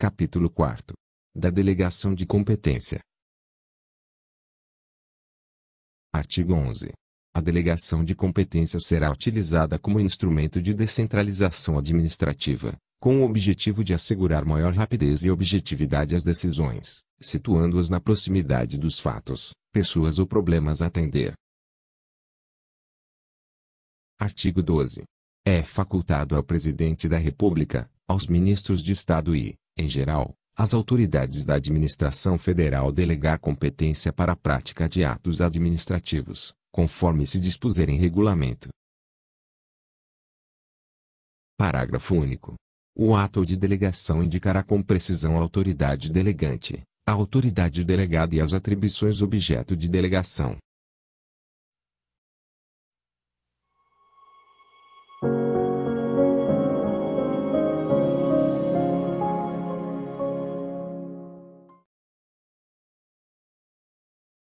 Capítulo 4 Da Delegação de Competência Artigo 11. A delegação de competência será utilizada como instrumento de descentralização administrativa, com o objetivo de assegurar maior rapidez e objetividade às decisões, situando-as na proximidade dos fatos, pessoas ou problemas a atender. Artigo 12. É facultado ao Presidente da República, aos Ministros de Estado e, em geral, as autoridades da administração federal delegar competência para a prática de atos administrativos, conforme se dispuser em regulamento. Parágrafo único. O ato de delegação indicará com precisão a autoridade delegante, a autoridade delegada e as atribuições objeto de delegação.